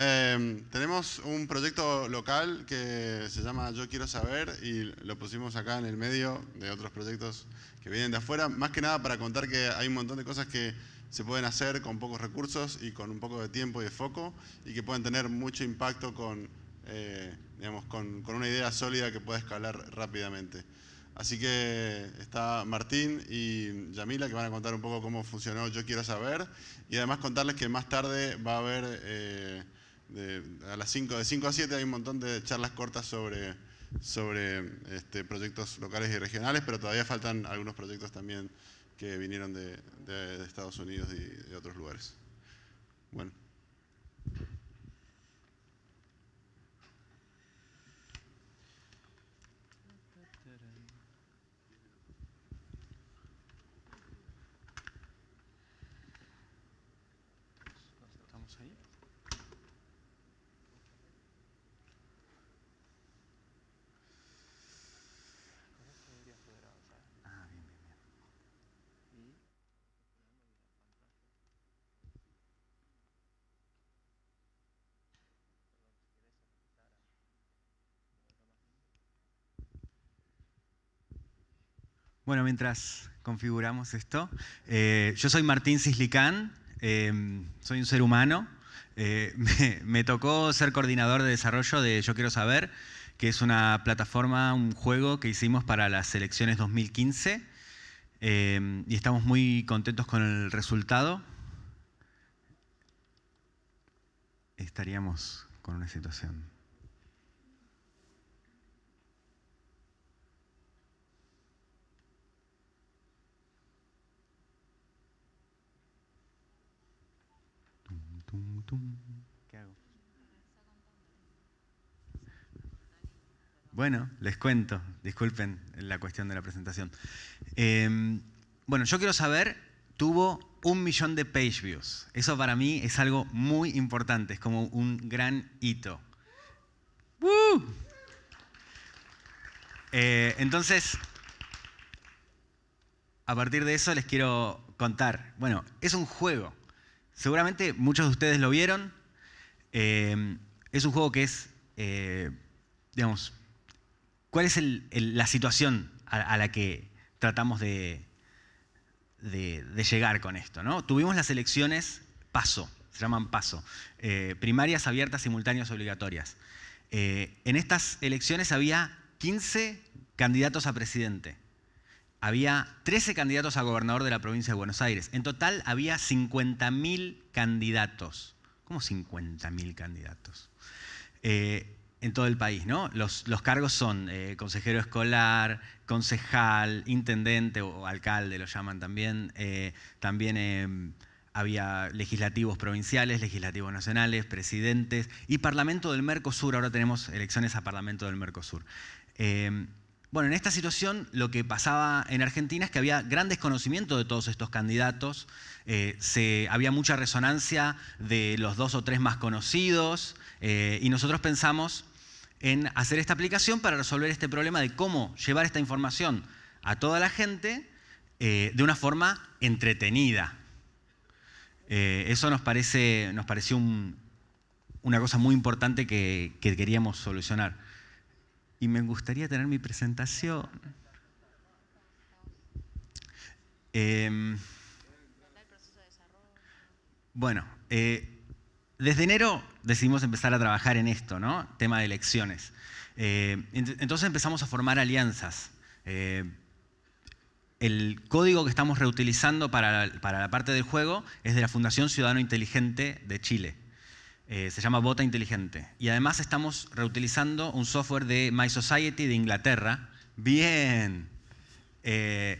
Em, tenemos un proyecto local que se llama Yo Quiero Saber y lo pusimos acá en el medio de otros proyectos que vienen de afuera, más que nada para contar que hay un montón de cosas que se pueden hacer con pocos recursos y con un poco de tiempo y de foco y que pueden tener mucho impacto con, eh, digamos, con, una idea sólida que puede escalar rápidamente. Así que está Martín y Yamila que van a contar un poco cómo funcionó Yo Quiero Saber y además contarles que más tarde va a haber... Eh, de, a las 5, de a 7 hay un montón de charlas cortas sobre, sobre este, proyectos locales y regionales, pero todavía faltan algunos proyectos también que vinieron de, de Estados Unidos y de otros lugares. Bueno. Bueno, mientras configuramos esto, eh, yo soy Martín Cislicán, eh, soy un ser humano. Eh, me, tocó ser coordinador de desarrollo de Yo Quiero Saber, que es una plataforma, un juego que hicimos para las elecciones 2015. y estamos muy contentos con el resultado. Estaríamos con una situación. ¿Qué hago? Bueno, les cuento, disculpen la cuestión de la presentación. Em, bueno, yo quiero saber, tuvo un millón de page views. Eso para mí es algo muy importante, es como un gran hito. Eh, entonces, a partir de eso les quiero contar. Bueno, es un juego. Seguramente muchos de ustedes lo vieron. Eh, es un juego que es, eh, digamos, ¿cuál es la situación a, la que tratamos de, llegar con esto? Tuvimos las elecciones paso, se llaman paso, eh, primarias abiertas, simultáneas, obligatorias. en estas elecciones había 15 candidatos a presidente había 13 candidatos a gobernador de la provincia de Buenos Aires. En total había 50.000 candidatos. ¿Cómo 50.000 candidatos? Eh, en todo el país, ¿no? Los, cargos son eh, consejero escolar, concejal, intendente o alcalde, lo llaman también. Eh, también em, había legislativos provinciales, legislativos nacionales, presidentes y Parlamento del Mercosur. Ahora tenemos elecciones a Parlamento del Mercosur. Em, bueno, en esta situación lo que pasaba en Argentina es que había gran desconocimiento de todos estos candidatos, eh, se, había mucha resonancia de los dos o tres más conocidos eh, y nosotros pensamos en hacer esta aplicación para resolver este problema de cómo llevar esta información a toda la gente eh, de una forma entretenida. eso nos, parece, nos pareció una cosa muy importante que queríamos solucionar y me gustaría tener mi presentación. Em, bueno, eh, desde enero decidimos empezar a trabajar en esto, ¿no? Tema de elecciones. Eh, entonces empezamos a formar alianzas. Eh, el código que estamos reutilizando para, para la parte del juego es de la Fundación Ciudadano Inteligente de Chile. Eh, se llama Bota Inteligente. Y además estamos reutilizando un software de My Society de Inglaterra. Bien. Eh,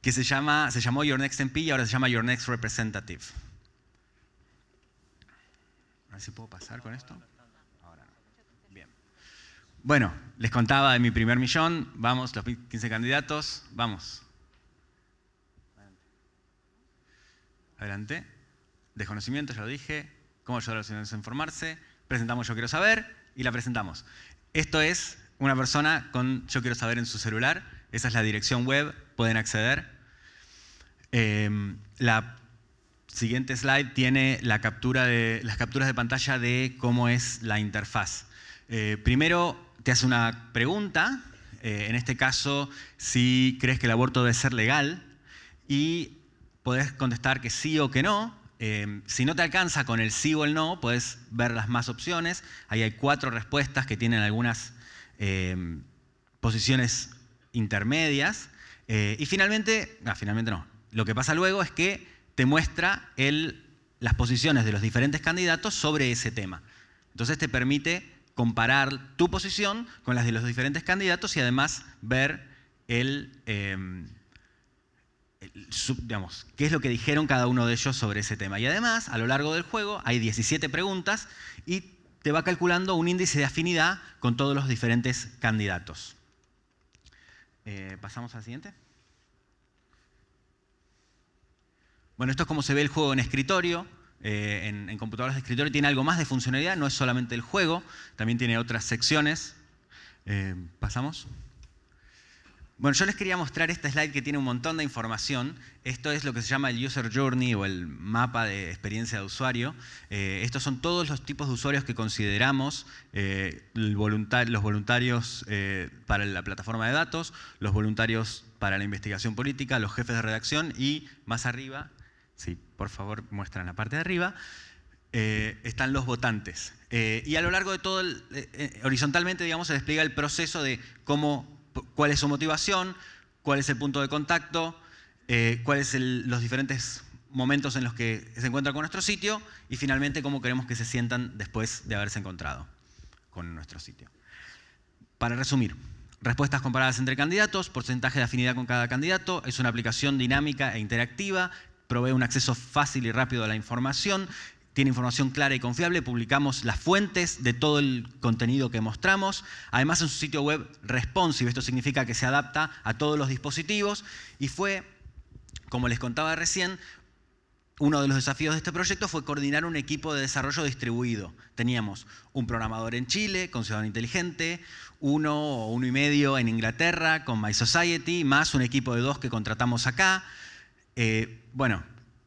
que se, llama, se llamó Your Next MP y ahora se llama Your Next Representative. A ver si puedo pasar con esto. Ahora Bien. Bueno, les contaba de mi primer millón. Vamos, los 15 candidatos. Vamos. Adelante. Desconocimiento, ya lo dije cómo ayudar a los a informarse, presentamos Yo Quiero Saber y la presentamos. Esto es una persona con Yo Quiero Saber en su celular, esa es la dirección web, pueden acceder. Em, la siguiente slide tiene la captura de, las capturas de pantalla de cómo es la interfaz. Eh, primero te hace una pregunta, eh, en este caso si crees que el aborto debe ser legal y podés contestar que sí o que no, eh, si no te alcanza con el sí o el no, puedes ver las más opciones. Ahí hay cuatro respuestas que tienen algunas eh, posiciones intermedias. Eh, y finalmente, no, finalmente no. Lo que pasa luego es que te muestra el, las posiciones de los diferentes candidatos sobre ese tema. Entonces te permite comparar tu posición con las de los diferentes candidatos y además ver el qué es lo que dijeron cada uno de ellos sobre ese tema. Y además, a lo largo del juego hay 17 preguntas y te va calculando un índice de afinidad con todos los diferentes candidatos. Eh, Pasamos al siguiente. Bueno, esto es como se ve el juego en escritorio. Eh, en, computadoras de escritorio tiene algo más de funcionalidad, no es solamente el juego, también tiene otras secciones. Eh, Pasamos. Bueno, yo les quería mostrar esta slide que tiene un montón de información. Esto es lo que se llama el User Journey o el mapa de experiencia de usuario. Eh, estos son todos los tipos de usuarios que consideramos eh, los voluntarios eh, para la plataforma de datos, los voluntarios para la investigación política, los jefes de redacción y más arriba, si por favor muestran la parte de arriba, están los votantes. y a lo largo de todo, horizontalmente, digamos, se despliega el proceso de cómo cuál es su motivación, cuál es el punto de contacto, eh, cuáles son los diferentes momentos en los que se encuentran con nuestro sitio y finalmente cómo queremos que se sientan después de haberse encontrado con nuestro sitio. Para resumir, respuestas comparadas entre candidatos, porcentaje de afinidad con cada candidato, es una aplicación dinámica e interactiva, provee un acceso fácil y rápido a la información, tiene información clara y confiable, publicamos las fuentes de todo el contenido que mostramos. Además es un sitio web responsive, esto significa que se adapta a todos los dispositivos y fue, como les contaba recién, uno de los desafíos de este proyecto fue coordinar un equipo de desarrollo distribuido. Teníamos un programador en Chile con Ciudadano Inteligente, uno o uno y medio en Inglaterra con My Society, más un equipo de dos que contratamos acá. Eh, bueno,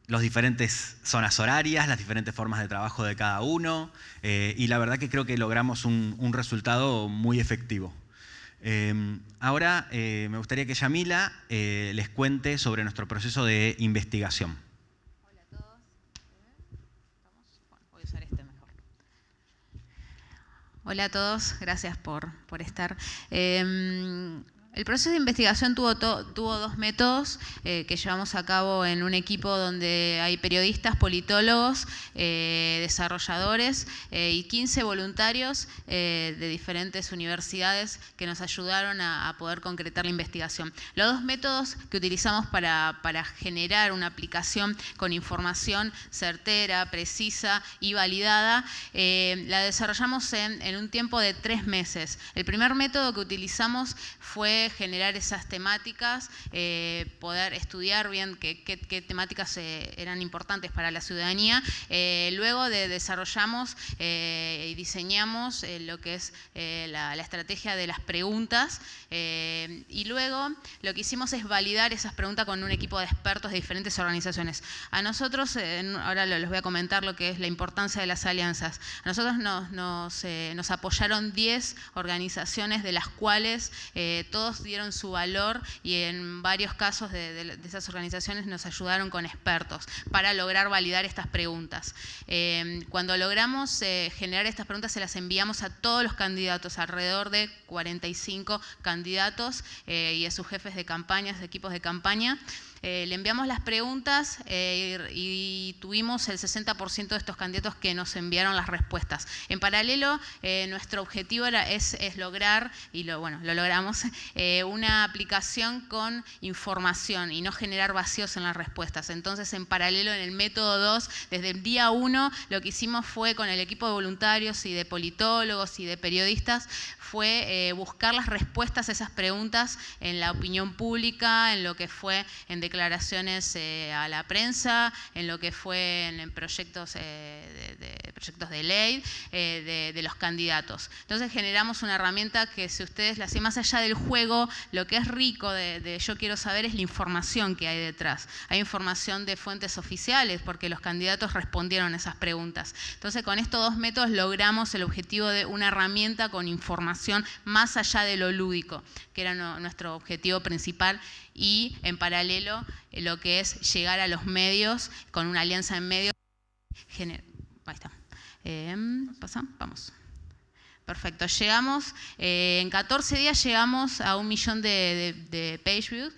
las diferentes zonas horarias, las diferentes formas de trabajo de cada uno, eh, y la verdad que creo que logramos un, resultado muy efectivo. Em, ahora eh, me gustaría que Yamila eh, les cuente sobre nuestro proceso de investigación. Hola a todos. Este Hola todos, gracias por, por estar. Em, el proceso de investigación tuvo, dos métodos eh, que llevamos a cabo en un equipo donde hay periodistas, politólogos, eh, desarrolladores eh, y 15 voluntarios de diferentes universidades que nos ayudaron a, poder concretar la investigación. Los dos métodos que utilizamos para, generar una aplicación con información certera, precisa y validada, la desarrollamos en, en un tiempo de tres meses. El primer método que utilizamos fue generar esas temáticas, eh, poder estudiar bien qué, temáticas eh, eran importantes para la ciudadanía. Eh, luego de, desarrollamos y diseñamos lo que es la, estrategia de las preguntas y luego lo que hicimos es validar esas preguntas con un equipo de expertos de diferentes organizaciones. A nosotros, ahora les voy a comentar lo que es la importancia de las alianzas. A nosotros nos, apoyaron 10 organizaciones de las cuales todos dieron su valor y en varios casos de, esas organizaciones nos ayudaron con expertos para lograr validar estas preguntas. Em, cuando logramos eh, generar estas preguntas se las enviamos a todos los candidatos, alrededor de 45 candidatos eh, y a sus jefes de campañas, de equipos de campaña. Eh, le enviamos las preguntas eh, y, tuvimos el 60% de estos candidatos que nos enviaron las respuestas. En paralelo, eh, nuestro objetivo era, es, lograr, y lo, bueno, lo logramos, una aplicación con información y no generar vacíos en las respuestas. Entonces, en paralelo, en el método 2, desde el día 1, lo que hicimos fue con el equipo de voluntarios y de politólogos y de periodistas, fue buscar las respuestas a esas preguntas en la opinión pública, en lo que fue en declaraciones declaraciones eh, a la prensa, en lo que fue en, proyectos, eh, de, proyectos de ley eh, de, los candidatos. Entonces generamos una herramienta que si ustedes la hacen más allá del juego, lo que es rico de, yo quiero saber es la información que hay detrás. Hay información de fuentes oficiales porque los candidatos respondieron esas preguntas. Entonces con estos dos métodos logramos el objetivo de una herramienta con información más allá de lo lúdico, que era nuestro objetivo principal y en paralelo eh, lo que es llegar a los medios con una alianza en medios. Ahí está. Em, ¿pasa? Vamos. Perfecto, llegamos, eh, en 14 días llegamos a un millón de, de page views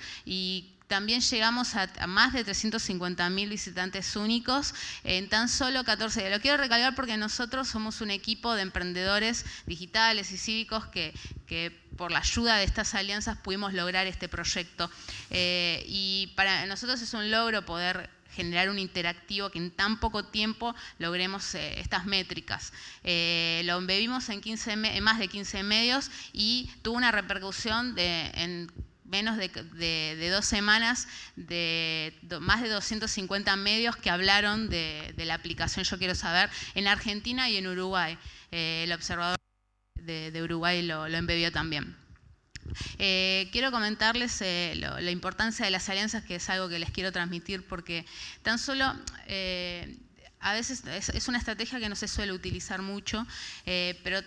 también llegamos a, más de 350.000 visitantes únicos en tan solo 14 días. Lo quiero recalcar porque nosotros somos un equipo de emprendedores digitales y cívicos que, por la ayuda de estas alianzas pudimos lograr este proyecto. Eh, y para nosotros es un logro poder generar un interactivo que en tan poco tiempo logremos eh, estas métricas. Eh, lo bebimos en, más de 15 medios y tuvo una repercusión de, en menos de, dos semanas de más de 250 medios que hablaron de, la aplicación Yo Quiero Saber en Argentina y en Uruguay. Eh, el observador de, Uruguay lo, lo embebió también. Eh, quiero comentarles eh, la importancia de las alianzas, que es algo que les quiero transmitir, porque tan solo a veces es, es, una estrategia que no se suele utilizar mucho, pero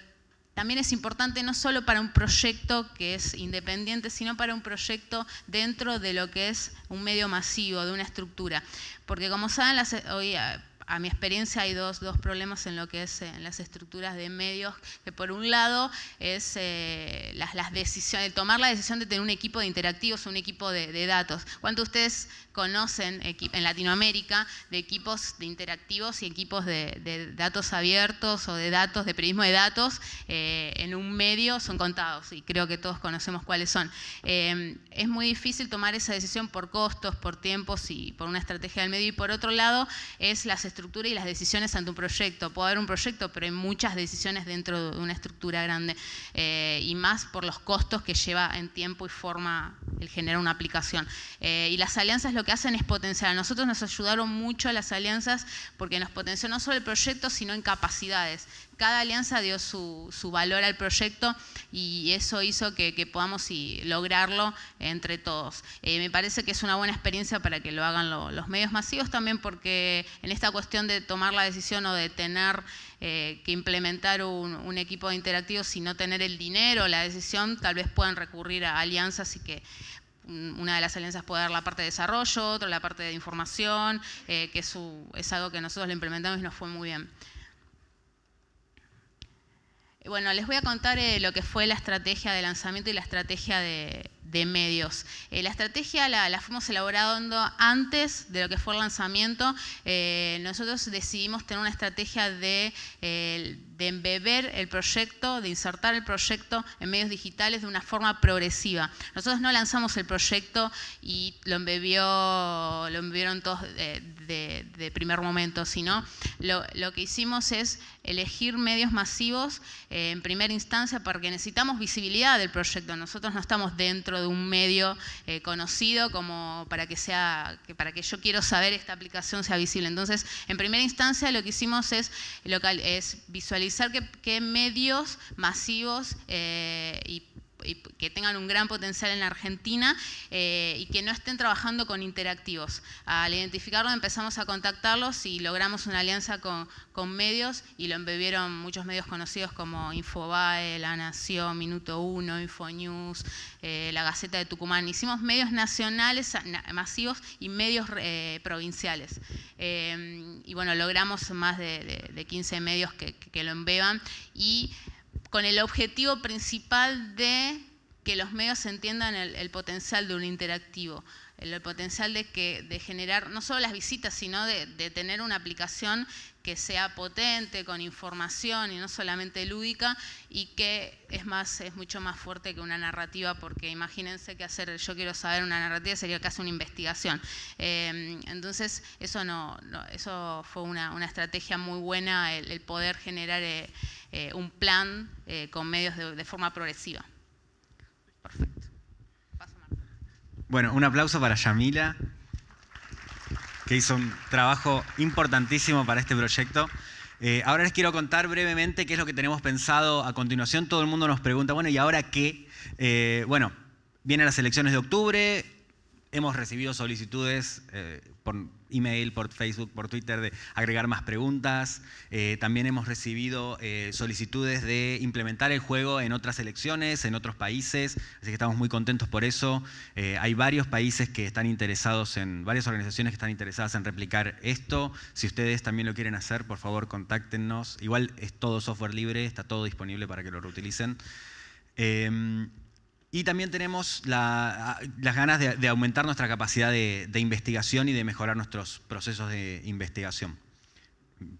también es importante no solo para un proyecto que es independiente, sino para un proyecto dentro de lo que es un medio masivo, de una estructura. Porque como saben, las, hoy ah, a mi experiencia hay dos, problemas en lo que es eh, en las estructuras de medios, que por un lado es eh, las, decisiones, tomar la decisión de tener un equipo de interactivos, un equipo de, datos. ¿Cuántos de ustedes conocen en Latinoamérica de equipos de interactivos y equipos de, datos abiertos o de datos, de periodismo de datos eh, en un medio? Son contados y creo que todos conocemos cuáles son. Em, es muy difícil tomar esa decisión por costos, por tiempos y por una estrategia del medio. Y por otro lado es las estructuras y las decisiones ante un proyecto. Puede haber un proyecto, pero hay muchas decisiones dentro de una estructura grande eh, y más por los costos que lleva en tiempo y forma el generar una aplicación. Eh, y las alianzas lo que hacen es potenciar. A nosotros nos ayudaron mucho las alianzas porque nos potenció no solo el proyecto, sino en capacidades cada alianza dio su, su valor al proyecto y eso hizo que, podamos lograrlo entre todos. Eh, me parece que es una buena experiencia para que lo hagan los medios masivos también porque en esta cuestión de tomar la decisión o de tener eh, que implementar un, equipo interactivo si no tener el dinero, la decisión, tal vez puedan recurrir a alianzas y que una de las alianzas puede dar la parte de desarrollo, otra la parte de información, eh, que es, es algo que nosotros lo implementamos y nos fue muy bien. Bueno, les voy a contar eh, lo que fue la estrategia de lanzamiento y la estrategia de, de medios. Eh, la estrategia la, fuimos elaborando antes de lo que fue el lanzamiento. Eh, nosotros decidimos tener una estrategia eh, de, embeber el proyecto, de insertar el proyecto en medios digitales de una forma progresiva. Nosotros no lanzamos el proyecto y lo embebió, lo embebieron todos de, primer momento, sino lo, que hicimos es elegir medios masivos en primera instancia porque necesitamos visibilidad del proyecto. Nosotros no estamos dentro de un medio eh, conocido como para que sea, para que yo quiero saber esta aplicación sea visible. Entonces, en primera instancia lo que hicimos es, local, es visualizar qué medios masivos eh, y que tengan un gran potencial en la Argentina eh, y que no estén trabajando con interactivos. Al identificarlo empezamos a contactarlos y logramos una alianza con, medios y lo embebieron muchos medios conocidos como Infobae, La Nación, Minuto Uno, Infonews, eh, La Gaceta de Tucumán. Hicimos medios nacionales masivos y medios provinciales. Em, y bueno, logramos más de, 15 medios que, que lo embeban y con el objetivo principal de que los medios entiendan el, el potencial de un interactivo, el potencial de, que, de generar no solo las visitas, sino de, tener una aplicación que sea potente, con información y no solamente lúdica, y que es, más, es mucho más fuerte que una narrativa, porque imagínense que hacer yo quiero saber una narrativa sería casi una investigación. Em, entonces, eso, no, eso fue una, estrategia muy buena, el, poder generar eh, eh, un plan eh, con medios de, de forma progresiva. Perfecto. Bueno, un aplauso para Yamila, que hizo un trabajo importantísimo para este proyecto. Eh, ahora les quiero contar brevemente qué es lo que tenemos pensado a continuación. Todo el mundo nos pregunta, bueno, ¿y ahora qué? Eh, bueno, vienen las elecciones de octubre, hemos recibido solicitudes eh, por email, por Facebook, por Twitter, de agregar más preguntas. Eh, también hemos recibido eh, solicitudes de implementar el juego en otras elecciones, en otros países, así que estamos muy contentos por eso. Eh, hay varios países que están interesados en, varias organizaciones que están interesadas en replicar esto. Si ustedes también lo quieren hacer, por favor, contáctenos. Igual es todo software libre, está todo disponible para que lo reutilicen. Em, y también tenemos las ganas de, aumentar nuestra capacidad de, investigación y de mejorar nuestros procesos de investigación.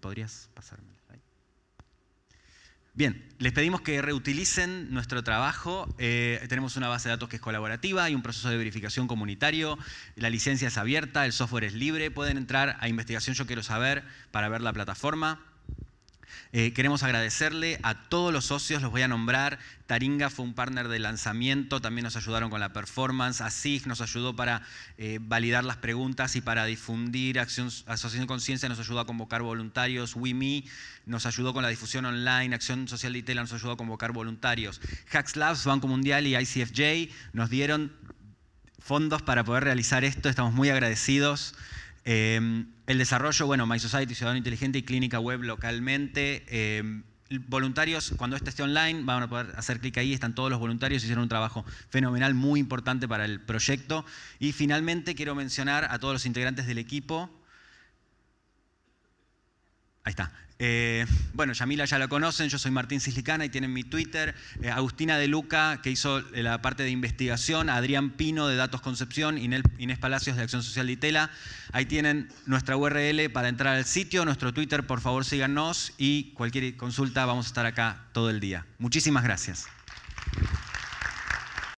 ¿Podrías pasarme? Bien, les pedimos que reutilicen nuestro trabajo. Eh, tenemos una base de datos que es colaborativa, y un proceso de verificación comunitario, la licencia es abierta, el software es libre, pueden entrar a investigación yo quiero saber para ver la plataforma. Eh, queremos agradecerle a todos los socios, los voy a nombrar. Taringa fue un partner de lanzamiento, también nos ayudaron con la performance. ASIG nos ayudó para eh, validar las preguntas y para difundir. Asociación Conciencia nos ayudó a convocar voluntarios. Wimi nos ayudó con la difusión online. Acción Social de nos ayudó a convocar voluntarios. Hacks Labs, Banco Mundial y ICFJ nos dieron fondos para poder realizar esto. Estamos muy agradecidos. Em, el desarrollo, bueno, MySociety, Ciudadano Inteligente y Clínica Web localmente. Em, voluntarios, cuando este esté online, van a poder hacer clic ahí, están todos los voluntarios, hicieron un trabajo fenomenal, muy importante para el proyecto. Y finalmente quiero mencionar a todos los integrantes del equipo Ahí está. Eh, bueno, Yamila ya la conocen, yo soy Martín Cislicana y tienen mi Twitter. Eh, Agustina de Luca, que hizo eh, la parte de investigación, Adrián Pino de Datos Concepción, Inés Palacios de Acción Social de Itela. Ahí tienen nuestra URL para entrar al sitio, nuestro Twitter, por favor síganos y cualquier consulta vamos a estar acá todo el día. Muchísimas gracias.